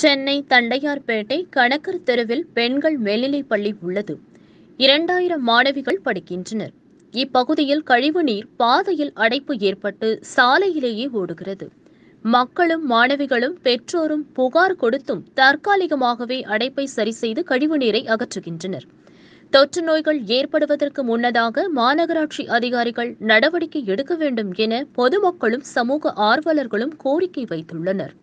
சென்னை தண்டையார்பேட்டை கணக்கர் தெருவில் பெண்கள் பள்ளி உள்ளது இரண்டாயிரம் மாணவிகள் படிக்கின்றனர் இப்பகுதியில் கழிவு நீர் பாதையில் அடைப்பு ஏற்பட்டு சாலையிலேயே ஓடுகிறது மக்களும் மாணவிகளும் பெற்றோரும் புகார் கொடுத்தும் தற்காலிகமாகவே அடைப்பை சரி செய்து கழிவுநீரை அகற்றுகின்றனர் தொற்று நோய்கள் ஏற்படுவதற்கு முன்னதாக மாநகராட்சி அதிகாரிகள் நடவடிக்கை எடுக்க வேண்டும் என பொதுமக்களும் சமூக ஆர்வலர்களும் கோரிக்கை வைத்துள்ளனர்